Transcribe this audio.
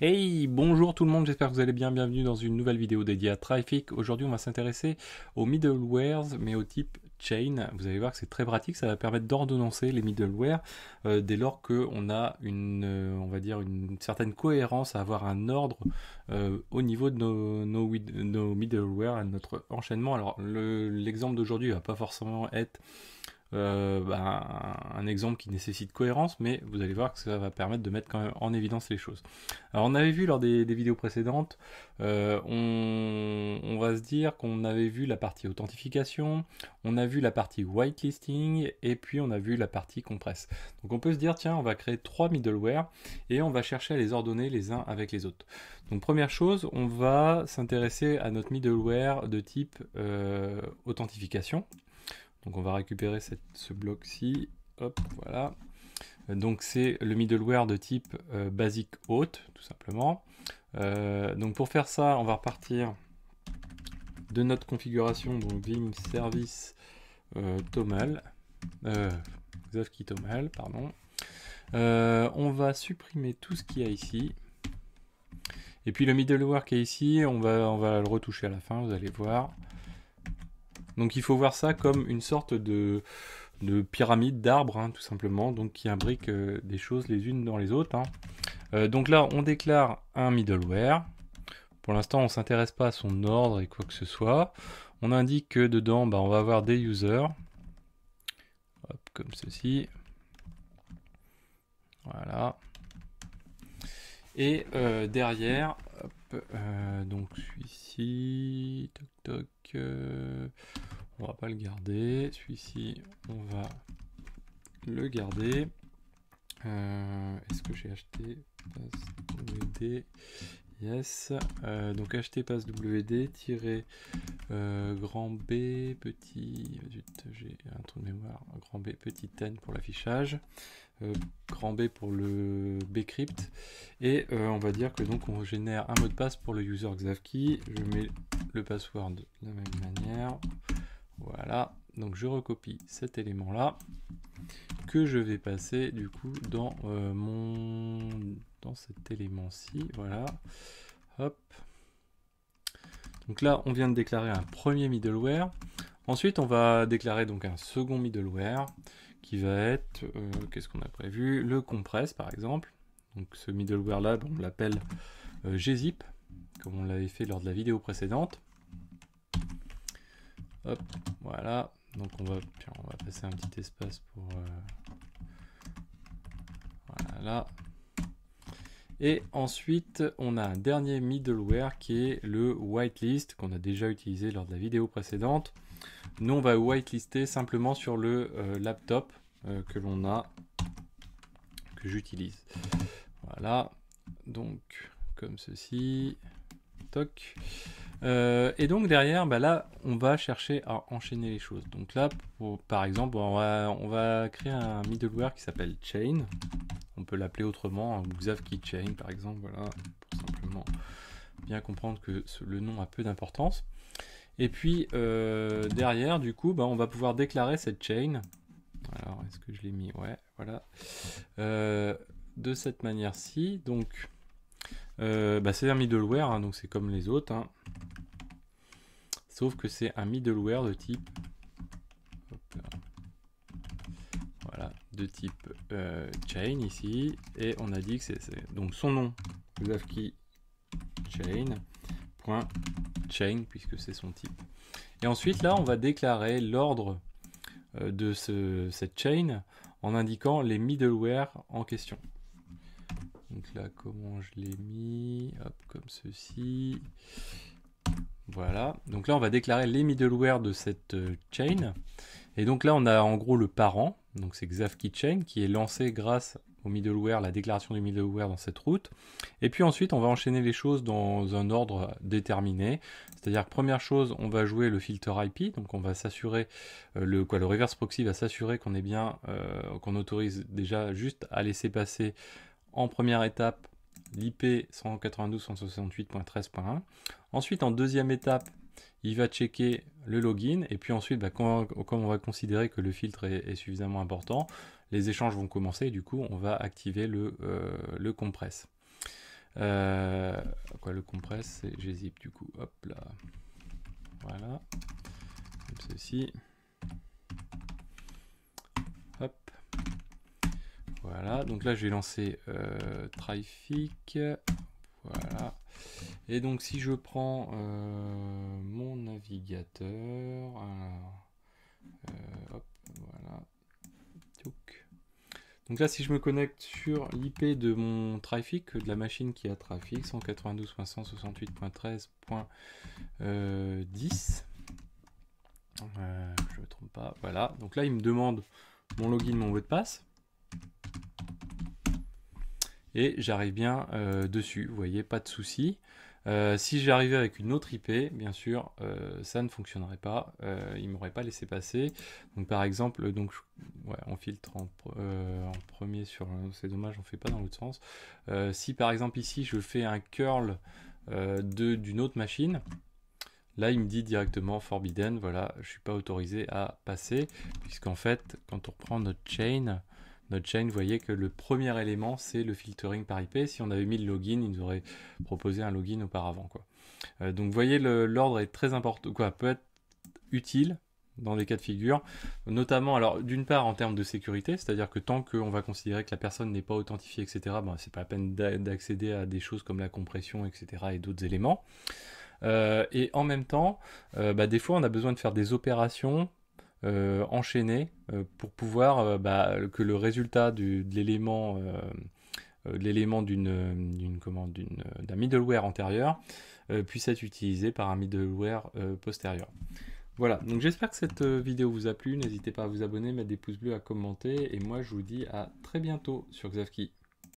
Hey, bonjour tout le monde, j'espère que vous allez bien, bienvenue dans une nouvelle vidéo dédiée à Traffic. Aujourd'hui on va s'intéresser aux middlewares, mais au type chain. Vous allez voir que c'est très pratique, ça va permettre d'ordonnancer les middlewares euh, dès lors qu'on a une, euh, on va dire une certaine cohérence à avoir un ordre euh, au niveau de nos, middlewares, de notre enchaînement. Alors l'exemple d'aujourd'hui va pas forcément être euh, bah, un exemple qui nécessite cohérence, mais vous allez voir que ça va permettre de mettre en évidence les choses. Alors on avait vu lors des, vidéos précédentes, euh, on, va se dire qu'on avait vu la partie authentification, on a vu la partie whitelisting, et puis on a vu la partie compresse. Donc on peut se dire, tiens, on va créer trois middleware, et on va chercher à les ordonner les uns avec les autres. Donc première chose, on va s'intéresser à notre middleware de type euh, authentification, donc on va récupérer ce bloc-ci. Hop, voilà. Euh, donc c'est le middleware de type euh, basic haute, tout simplement. Euh, donc pour faire ça, on va repartir de notre configuration, donc vim service Tomal. Zafki Tomal, pardon. on va supprimer tout ce qu'il y a ici. Et puis le middleware qui est ici, on va, on va le retoucher à la fin, vous allez voir. Donc il faut voir ça comme une sorte de, pyramide d'arbres, hein, tout simplement, donc qui imbrique euh, des choses les unes dans les autres. Hein. Euh, donc là, on déclare un middleware. Pour l'instant, on ne s'intéresse pas à son ordre et quoi que ce soit. On indique que dedans, bah, on va avoir des users, comme ceci. Voilà. Et euh, derrière, donc celui-ci, toc toc, on va pas le garder. Celui-ci, on va le garder. Euh, est-ce que j'ai acheté passwd Yes. Euh, donc acheter passwd tirer euh, grand B petit. J'ai un trou de mémoire. Grand B petit n pour l'affichage. grand B pour le bcrypt. Et on va dire que donc on génère un mot de passe pour le user Xavki. Je mets le password de la même manière. Voilà, donc je recopie cet élément-là que je vais passer du coup dans euh, mon dans cet élément-ci. Voilà, hop. Donc là, on vient de déclarer un premier middleware. Ensuite, on va déclarer donc un second middleware qui va être, euh, qu'est-ce qu'on a prévu Le compress par exemple. Donc ce middleware là, on l'appelle euh, gzip, comme on l'avait fait lors de la vidéo précédente. Hop, voilà. Donc on va, on va passer un petit espace pour... Euh, voilà. Et ensuite, on a un dernier middleware qui est le whitelist qu'on a déjà utilisé lors de la vidéo précédente. Nous, on va whitelister simplement sur le euh, laptop euh, que l'on a, que j'utilise. Voilà, donc comme ceci, toc. Euh, et donc derrière, bah, là, on va chercher à enchaîner les choses. Donc là, par exemple, on va, créer un middleware qui s'appelle chain. On peut l'appeler autrement, qui hein, Chain, par exemple, voilà, pour simplement bien comprendre que le nom a peu d'importance. Et puis euh, derrière, du coup, bah, on va pouvoir déclarer cette chain. Alors, est-ce que je l'ai mis Ouais, voilà. Euh, de cette manière-ci, donc euh, bah, c'est un middleware, hein, donc c'est comme les autres. Hein. Sauf que c'est un middleware de type... Voilà, de type euh, chain ici. Et on a dit que c'est... Donc son nom, key chain.chain, puisque c'est son type. Et ensuite là, on va déclarer l'ordre euh, de ce, cette chain en indiquant les middleware en question là, comment je l'ai mis comme ceci. Voilà. Donc là, on va déclarer les middleware de cette euh, chain. Et donc là, on a en gros le parent. Donc c'est Xav qui est lancé grâce au middleware, la déclaration du middleware dans cette route. Et puis ensuite, on va enchaîner les choses dans un ordre déterminé. C'est-à-dire que première chose, on va jouer le filter IP. Donc on va s'assurer, euh, le, quoi, le reverse proxy va s'assurer qu'on est bien, euh, qu'on autorise déjà juste à laisser passer en première étape, l'IP 192.168.13.1. Ensuite, en deuxième étape, il va checker le login et puis ensuite, bah, comme on va considérer que le filtre est, suffisamment important, les échanges vont commencer et du coup, on va activer le, euh, le compress. Euh, quoi, le compress, c'est gzip du coup. Hop là. Voilà. Comme ceci. Voilà, donc là je vais lancer euh, Trafic. Voilà. Et donc si je prends euh, mon navigateur, euh, voilà. Donc là si je me connecte sur l'IP de mon trafic, de la machine qui a trafic, 192.168.13.10. je ne me trompe pas, voilà. Donc là il me demande mon login, mon mot de passe j'arrive bien euh, dessus. Vous voyez, pas de souci. Euh, si j'arrivais avec une autre IP, bien sûr, euh, ça ne fonctionnerait pas. il m'aurait pas laissé passer. Donc, par exemple, donc, ouais, on filtre en, premier sur. C'est dommage, on fait pas dans l'autre sens. si par exemple, ici, je fais un curl d'une autre machine. Là, il me dit directement forbidden, voilà, je suis pas autorisé à passer, puisqu'en fait, quand on reprend notre chain, notre chaîne, vous voyez que le premier élément, c'est le filtering par IP. Si on avait mis le login, il nous aurait proposé un login auparavant. Quoi. Euh, donc, vous voyez, l'ordre est très important, quoi, peut être utile dans les cas de figure, notamment, alors d'une part en termes de sécurité, c'est-à-dire que tant qu'on va considérer que la personne n'est pas authentifiée, etc., ben, c'est pas la peine d'accéder à des choses comme la compression, etc., et d'autres éléments. Euh, et en même temps, euh, bah, des fois, on a besoin de faire des opérations euh, enchaîner euh, pour pouvoir euh, bah, que le résultat du, de l'élément l'élément d'une d'un middleware antérieur puisse être utilisé par un middleware postérieur. Voilà, donc j'espère que cette vidéo vous a plu, n'hésitez pas à vous abonner, mettre des pouces bleus, à commenter, et moi je vous dis à très bientôt sur Xavki.